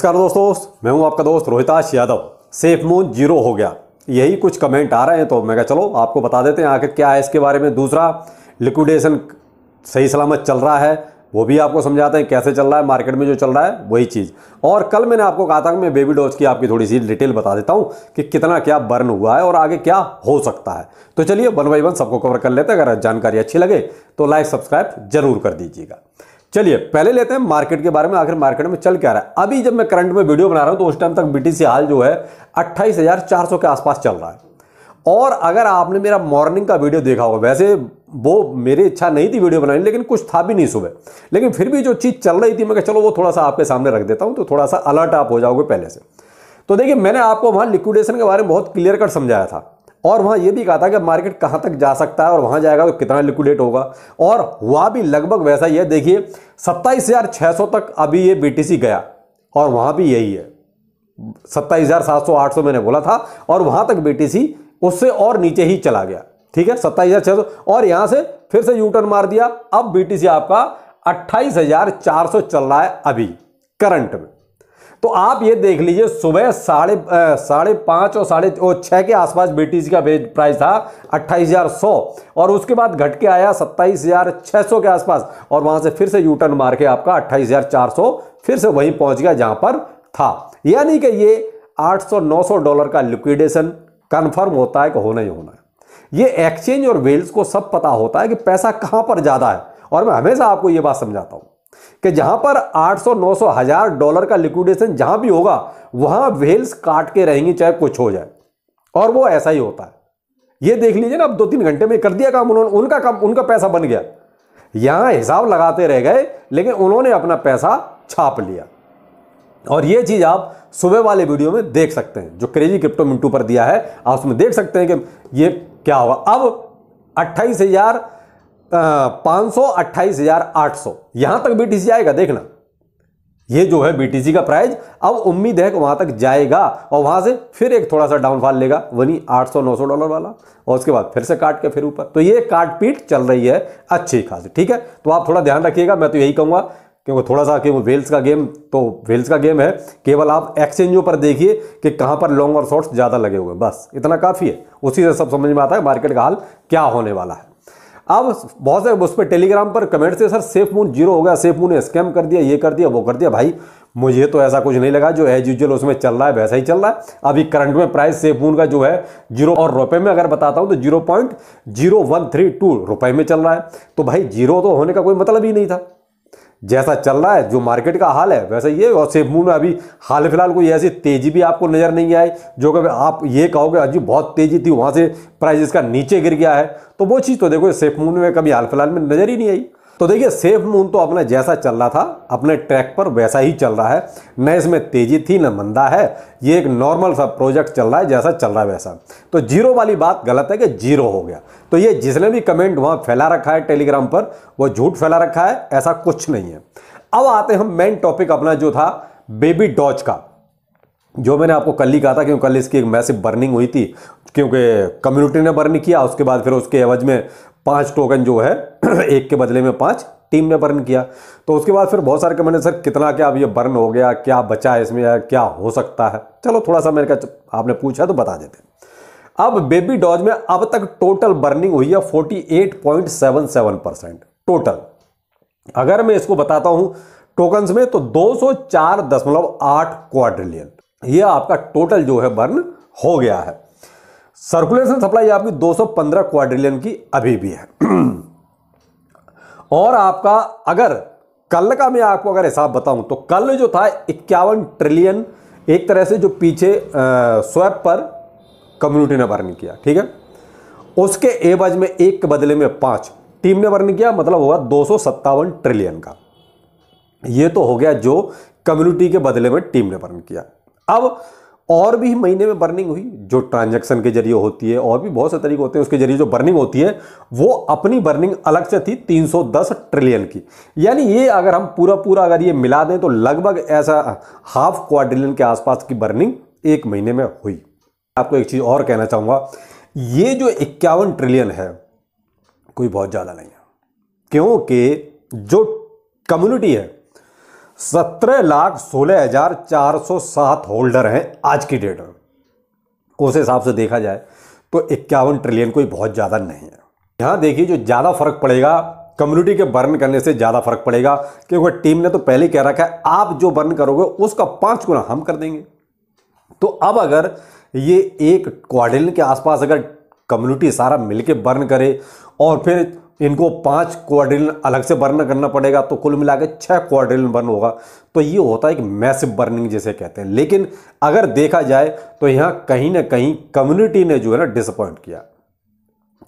नमस्कार दोस्तों मैं हूं आपका दोस्त Rohitash Yadav SafeMoon zero हो गया यही कुछ कमेंट आ रहे हैं तो मैं कहा चलो आपको बता देते हैं आखिर क्या है इसके बारे में दूसरा लिक्विडेशन सही सलामत चल रहा है वो भी आपको समझाते हैं कैसे चल रहा है मार्केट में जो चल रहा है वही चीज़ और कल मैंने आपको कहा था कि मैं बेबी डोज की आपकी थोड़ी सी डिटेल बता देता हूँ कि कितना क्या बर्न हुआ है और आगे क्या हो सकता है तो चलिए वन बाई वन सबको कवर कर लेते हैं अगर जानकारी अच्छी लगे तो लाइक सब्सक्राइब जरूर कर दीजिएगा चलिए पहले लेते हैं मार्केट के बारे में आखिर मार्केट में चल क्या रहा है अभी जब मैं करंट में वीडियो बना रहा हूं तो उस टाइम तक बीटीसी हाल जो है 28,400 के आसपास चल रहा है और अगर आपने मेरा मॉर्निंग का वीडियो देखा होगा वैसे वो मेरी इच्छा नहीं थी वीडियो बनाने लेकिन कुछ था भी नहीं सुबह लेकिन फिर भी जो चीज़ चल रही थी मैं चलो वो थोड़ा सा आपके सामने रख देता हूँ तो थोड़ा सा अलर्ट आप हो जाओगे पहले से तो देखिए मैंने आपको वहाँ लिक्विडेशन के बारे में बहुत क्लियर कट समझाया था और वहाँ ये भी कहा था कि मार्केट कहाँ तक जा सकता है और वहाँ जाएगा तो कितना लिक्विडेट होगा और हुआ भी लगभग वैसा ही है देखिए सत्ताईस हज़ार सौ तक अभी ये बीटीसी गया और वहाँ भी यही है सत्ताईस हज़ार सात सौ आठ सौ मैंने बोला था और वहाँ तक बीटीसी उससे और नीचे ही चला गया ठीक है सत्ताईस हज़ार छः सौ और यहाँ से फिर से यूटर्न मार दिया अब बीटीसी आपका अट्ठाईस हज़ार चार सौ चल रहा है अभी करंट में तो आप ये देख लीजिए सुबह साढ़े साढ़े पाँच और साढ़े और छः के आसपास बीटीज का प्राइस था अट्ठाईस हज़ार सौ और उसके बाद घट के आया सत्ताईस हज़ार छः सौ के आसपास और वहाँ से फिर से यूटर्न मार के आपका अट्ठाईस हज़ार चार सौ फिर से वहीं पहुँच गया जहाँ पर था यानी कि ये 800-900 डॉलर का लिक्विडेशन कन्फर्म होता है कि होना ही होना है ये एक्सचेंज और वेल्स को सब पता होता है कि पैसा कहाँ पर ज़्यादा है और मैं हमेशा आपको ये बात समझाता हूँ कि जहां पर 800, 900, हजार डॉलर का लिक्विडेशन जहां भी होगा वहां व्हेल्स काट के रहेंगी चाहे कुछ हो जाए और वो ऐसा ही होता है ये देख लीजिए ना अब दो तीन घंटे में कर दिया काम उन्होंने उनका काम उनका पैसा बन गया यहां हिसाब लगाते रह गए लेकिन उन्होंने अपना पैसा छाप लिया और ये चीज़ आप सुबह वाले वीडियो में देख सकते हैं जो क्रेजी क्रिप्टो मिंटू पर दिया है आप उसमें देख सकते हैं कि ये क्या होगा अब अट्ठाईस हजार पांच सौ हजार आठ सौ यहां तक बीटीसी आएगा देखना ये जो है बीटीसी का प्राइस अब उम्मीद है कि वहां तक जाएगा और वहां से फिर एक थोड़ा सा डाउनफॉल लेगा वही 800 900 डॉलर वाला और उसके बाद फिर से काट के फिर ऊपर तो ये काट पीट चल रही है अच्छी खासी ठीक है तो आप थोड़ा ध्यान रखिएगा मैं तो यही कहूंगा क्योंकि थोड़ा सा क्योंकि वेल्स का गेम तो वेल्स का गेम है केवल आप एक्सचेंजों पर देखिए कि कहां पर लॉन्ग और शॉर्ट्स ज़्यादा लगे हुए बस इतना काफ़ी है उसी से सब समझ में आता है मार्केट का हाल क्या होने वाला है अब बहुत सारे उस पर टेलीग्राम पर कमेंट से सर सेफ मून जीरो हो गया सेफ मून ने स्कैम कर दिया ये कर दिया वो कर दिया भाई मुझे तो ऐसा कुछ नहीं लगा जो एज यूजल उसमें चल रहा है वैसा ही चल रहा है अभी करंट में प्राइस सेफ मून का जो है जीरो और रुपए में अगर बताता हूं तो zero point zero one three two रुपए में चल रहा है तो भाई जीरो तो होने का कोई मतलब ही नहीं था जैसा चल रहा है जो मार्केट का हाल है वैसा ये और सेफ मूव में अभी हाल फिलहाल कोई ऐसी तेज़ी भी आपको नज़र नहीं आई जो कि आप ये कहोगे अजी हाँ बहुत तेज़ी थी वहाँ से प्राइस इसका नीचे गिर गया है तो वो चीज़ तो देखो सेफ मूव में कभी हाल फिलहाल में नज़र ही नहीं आई तो देखिए सेफ मून तो अपना जैसा चल रहा था अपने ट्रैक पर वैसा ही चल रहा है न इसमें तेजी थी न मंदा है ये एक नॉर्मल सा प्रोजेक्ट चल रहा है जैसा चल रहा है वैसा तो जीरो वाली बात गलत है कि जीरो हो गया तो ये जिसने भी कमेंट वहाँ फैला रखा है टेलीग्राम पर वो झूठ फैला रखा है ऐसा कुछ नहीं है अब आते हम मेन टॉपिक अपना जो था बेबी डॉच का जो मैंने आपको कल ही कहा था क्योंकि कल इसकी एक मैसिव बर्निंग हुई थी क्योंकि कम्युनिटी ने बर्निंग किया उसके बाद फिर उसके एवज में पांच टोकन जो है एक के बदले में पाँच टीम ने बर्न किया तो उसके बाद फिर बहुत सारे कमेंट सर कितना क्या अब ये बर्न हो गया क्या बचा है इसमें क्या हो सकता है चलो थोड़ा सा मैंने कहा आपने पूछा तो बता देते अब बेबी डॉज में अब तक टोटल बर्निंग हुई है 48.77 परसेंट टोटल अगर मैं इसको बताता हूं टोकन्स में तो 204.8 क्वाड्रिलियन ये आपका टोटल जो है बर्न हो गया है सर्कुलेशन सप्लाई आपकी 215 क्वाड्रिलियन की अभी भी है और आपका अगर कल का मैं आपको अगर हिसाब बताऊं तो कल जो था इक्यावन ट्रिलियन एक तरह से जो पीछे स्वैप पर कम्युनिटी ने बर्न किया ठीक है उसके एवज में एक के बदले में पांच टीम ने बर्न किया मतलब हुआ दो ट्रिलियन का यह तो हो गया जो कम्युनिटी के बदले में टीम ने बर्न किया अब और भी महीने में बर्निंग हुई जो ट्रांजैक्शन के जरिए होती है और भी बहुत से तरीके होते हैं उसके जरिए जो बर्निंग होती है वो अपनी बर्निंग अलग से थी 310 ट्रिलियन की यानी ये अगर हम पूरा पूरा अगर ये मिला दें तो लगभग ऐसा हाफ क्वाड्रिलियन के आसपास की बर्निंग एक महीने में हुई आपको एक चीज़ और कहना चाहूँगा ये जो इक्यावन ट्रिलियन है कोई बहुत ज़्यादा नहीं है क्योंकि जो कम्युनिटी है सत्रह लाख सोलह हजार चार सौ सात होल्डर हैं आज की डेट में उस हिसाब से देखा जाए तो इक्यावन ट्रिलियन कोई बहुत ज़्यादा नहीं है यहाँ देखिए जो ज़्यादा फर्क पड़ेगा कम्युनिटी के बर्न करने से ज़्यादा फर्क पड़ेगा क्योंकि टीम ने तो पहले कह रखा है आप जो बर्न करोगे उसका पाँच गुना हम कर देंगे तो अब अगर ये एक क्वाड्रिलियन के आसपास अगर कम्युनिटी सारा मिलके बर्न करे और फिर इनको पांच क्वाड्रिल अलग से बर्न करना पड़ेगा तो कुल मिला के छः क्वाड्रिल बर्न होगा तो ये होता है एक मैसिव बर्निंग जिसे कहते हैं लेकिन अगर देखा जाए तो यहाँ कहीं ना कहीं कम्युनिटी ने जो है ना डिसअपॉइंट किया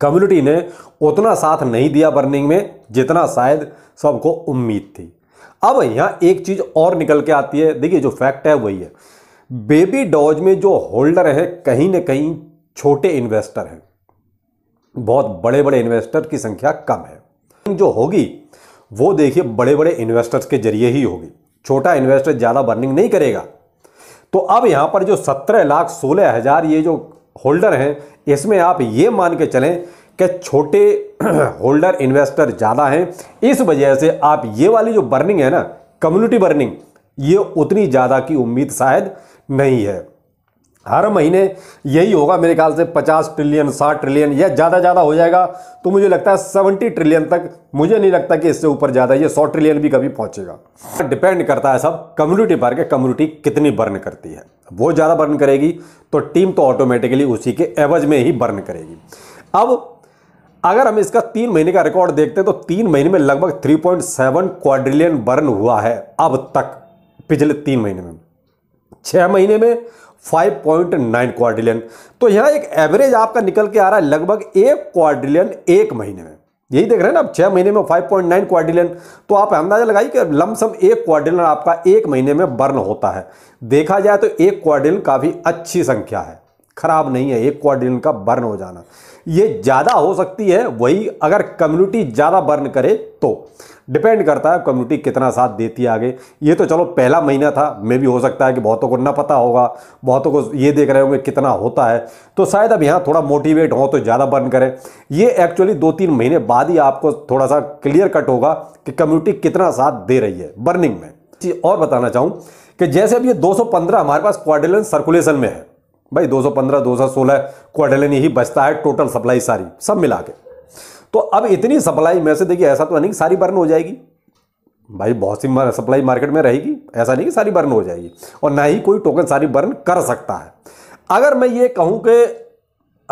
कम्युनिटी ने उतना साथ नहीं दिया बर्निंग में जितना शायद सबको उम्मीद थी अब यहाँ एक चीज़ और निकल के आती है देखिए जो फैक्ट है वही है बेबी डॉज में जो होल्डर हैं कहीं ना कहीं छोटे इन्वेस्टर हैं बहुत बड़े बड़े इन्वेस्टर की संख्या कम है जो होगी वो देखिए बड़े बड़े इन्वेस्टर्स के जरिए ही होगी छोटा इन्वेस्टर ज़्यादा बर्निंग नहीं करेगा तो अब यहाँ पर जो सत्रह लाख सोलह हज़ार ये जो होल्डर हैं इसमें आप ये मान के चलें कि छोटे होल्डर इन्वेस्टर ज़्यादा हैं इस वजह से आप ये वाली जो बर्निंग है ना कम्युनिटी बर्निंग ये उतनी ज़्यादा की उम्मीद शायद नहीं है हर महीने यही होगा मेरे ख्याल से 50 ट्रिलियन 60 ट्रिलियन या ज़्यादा ज़्यादा हो जाएगा तो मुझे लगता है 70 ट्रिलियन तक मुझे नहीं लगता कि इससे ऊपर ज़्यादा ये 100 ट्रिलियन भी कभी पहुंचेगा डिपेंड करता है सब कम्युनिटी पर के कम्युनिटी कितनी बर्न करती है वो ज़्यादा बर्न करेगी तो टीम तो ऑटोमेटिकली उसी के एवज में ही बर्न करेगी अब अगर हम इसका तीन महीने का रिकॉर्ड देखते हैं तो तीन महीने में लगभग थ्री क्वाड्रिलियन बर्न हुआ है अब तक पिछले तीन महीने में छः महीने में 5.9 क्वाड्रिलियन तो यह एक एवरेज आपका निकल के आ रहा है लगभग एक क्वाड्रिलियन एक महीने में यही देख रहे हैं ना अब महीने में 5.9 पॉइंट तो आप अंदाजा लगाइए कि लमसम एक क्वाड्रिलियन आपका एक महीने में बर्न होता है देखा जाए तो एक क्वाड्रिलियन काफ़ी अच्छी संख्या है खराब नहीं है एक क्वाड्रिलियन का बर्न हो जाना ये ज़्यादा हो सकती है वही अगर कम्युनिटी ज़्यादा बर्न करे तो डिपेंड करता है कम्युनिटी कितना साथ देती है आगे ये तो चलो पहला महीना था मे भी हो सकता है कि बहुतों को ना पता होगा बहुतों को ये देख रहे होंगे कितना होता है तो शायद अब यहाँ थोड़ा मोटिवेट हो तो ज़्यादा बर्न करें ये एक्चुअली दो तीन महीने बाद ही आपको थोड़ा सा क्लियर कट होगा कि कम्युनिटी कितना साथ दे रही है बर्निंग में और बताना चाहूँ कि जैसे अब ये 215 हमारे पास क्वाड्रिलेंस सर्कुलेशन में है भाई 215 216 क्वार्टरली ही बचता है टोटल सप्लाई सारी सब मिला के तो अब इतनी सप्लाई में से देखिए ऐसा तो नहीं कि सारी बर्न हो जाएगी भाई बहुत सी सप्लाई मार्केट में रहेगी ऐसा नहीं कि सारी बर्न हो जाएगी और ना ही कोई टोकन सारी बर्न कर सकता है अगर मैं ये कहूँ कि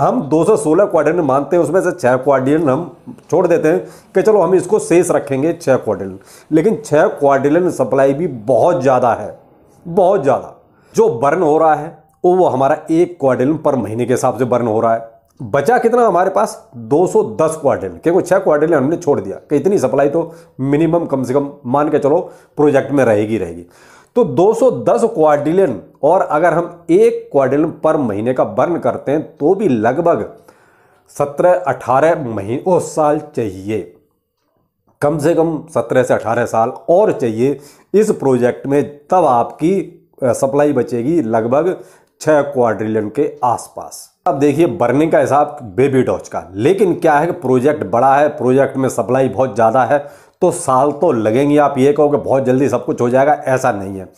हम 216 क्वार्टन मानते हैं उसमें से छः क्वाड्रिलन हम छोड़ देते हैं कि चलो हम इसको शेष रखेंगे छह क्वाड्रिलन लेकिन छह क्वाड्रिलन सप्लाई भी बहुत ज़्यादा है बहुत ज़्यादा जो बर्न हो रहा है वो हमारा एक क्वाड्रिलियन पर महीने के हिसाब से बर्न हो रहा है बचा कितना हमारे पास 210 क्वार्टरन क्योंकि छह क्वार्टरन हमने छोड़ दिया कि इतनी सप्लाई तो मिनिमम कम से कम मान के चलो प्रोजेक्ट में रहेगी रहेगी तो 210 क्वार्टिलियन और अगर हम एक क्वार्टिलियन पर महीने का बर्न करते हैं तो भी लगभग 17-18 महीने ओ साल चाहिए कम से कम 17 से 18 साल और चाहिए इस प्रोजेक्ट में तब आपकी सप्लाई बचेगी लगभग छः क्वाड्रिलियन के आसपास अब देखिए बर्निंग का हिसाब बेबी डॉच का लेकिन क्या है कि प्रोजेक्ट बड़ा है प्रोजेक्ट में सप्लाई बहुत ज़्यादा है तो साल तो लगेंगे आप ये कहोगे बहुत जल्दी सब कुछ हो जाएगा ऐसा नहीं है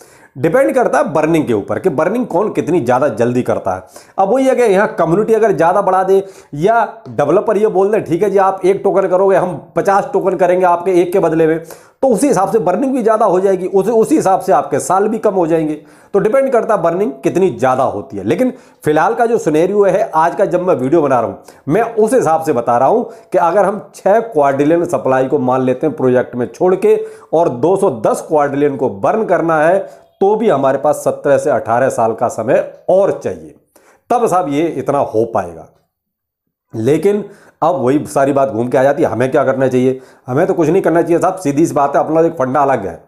डिपेंड करता है बर्निंग के ऊपर कि बर्निंग कौन कितनी ज़्यादा जल्दी करता है अब वही है कि यहाँ कम्युनिटी अगर ज़्यादा बढ़ा दे या डेवलपर ये बोल दे ठीक है जी आप एक टोकन करोगे हम पचास टोकन करेंगे आपके एक के बदले में तो उसी हिसाब से बर्निंग भी ज़्यादा हो जाएगी उस उसी हिसाब से आपके साल भी कम हो जाएंगे तो डिपेंड करता बर्निंग कितनी ज़्यादा होती है लेकिन फिलहाल का जो सुनेरियो है आज का जब मैं वीडियो बना रहा हूं मैं उस हिसाब से बता रहा हूं कि अगर हम छह क्वाड्रिलियन सप्लाई को मान लेते हैं प्रोजेक्ट में छोड़ के और दो क्वाड्रिलियन को बर्न करना है तो भी हमारे पास सत्रह से अठारह साल का समय और चाहिए तब साहब ये इतना हो पाएगा लेकिन अब वही सारी बात घूम के आ जाती है हमें क्या करना चाहिए हमें तो कुछ नहीं करना चाहिए साहब सीधी सी बात है अपना एक फंडा अलग है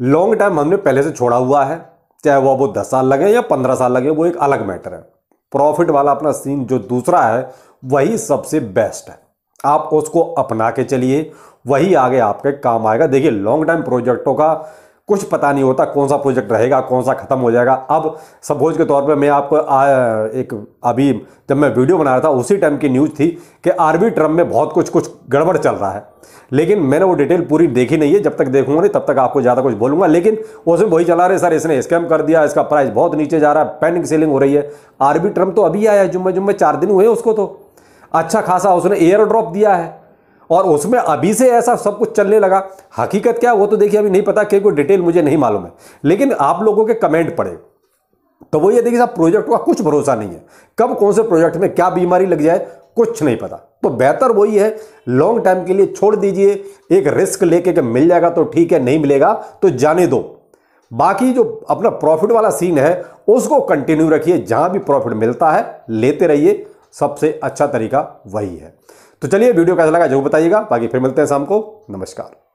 लॉन्ग टाइम हमने पहले से छोड़ा हुआ है चाहे वो वो दस साल लगे या पंद्रह साल लगे वो एक अलग मैटर है प्रॉफिट वाला अपना सीन जो दूसरा है वही सबसे बेस्ट है आप उसको अपना के चलिए वही आगे आपके काम आएगा देखिए लॉन्ग टाइम प्रोजेक्टों का कुछ पता नहीं होता कौन सा प्रोजेक्ट रहेगा कौन सा ख़त्म हो जाएगा अब सपोज के तौर पे मैं आपको आ, एक अभी जब मैं वीडियो बना रहा था उसी टाइम की न्यूज़ थी कि आरबी ट्रम में बहुत कुछ कुछ गड़बड़ चल रहा है लेकिन मैंने वो डिटेल पूरी देखी नहीं है जब तक देखूंगा नहीं तब तक आपको ज़्यादा कुछ बोलूंगा लेकिन उसमें वही चला रहे सर इसने स्कैम कर दिया इसका प्राइस बहुत नीचे जा रहा है पेंडिंग सेलिंग हो रही है आरबी ट्रम तो अभी आया है जुम्मे जुम्मे चार दिन हुए उसको तो अच्छा खासा उसने एयर ड्रॉप दिया है और उसमें अभी से ऐसा सब कुछ चलने लगा हकीकत क्या वो तो देखिए अभी नहीं पता क्योंकि डिटेल मुझे नहीं मालूम है लेकिन आप लोगों के कमेंट पड़े तो वो ये देखिए साहब प्रोजेक्ट का कुछ भरोसा नहीं है कब कौन से प्रोजेक्ट में क्या बीमारी लग जाए कुछ नहीं पता तो बेहतर वही है लॉन्ग टाइम के लिए छोड़ दीजिए एक रिस्क लेके कि मिल जाएगा तो ठीक है नहीं मिलेगा तो जाने दो बाकी जो अपना प्रॉफिट वाला सीन है उसको कंटिन्यू रखिए जहां भी प्रॉफिट मिलता है लेते रहिए सबसे अच्छा तरीका वही है तो चलिए वीडियो कैसा लगा जरूर बताइएगा बाकी फिर मिलते हैं शाम को नमस्कार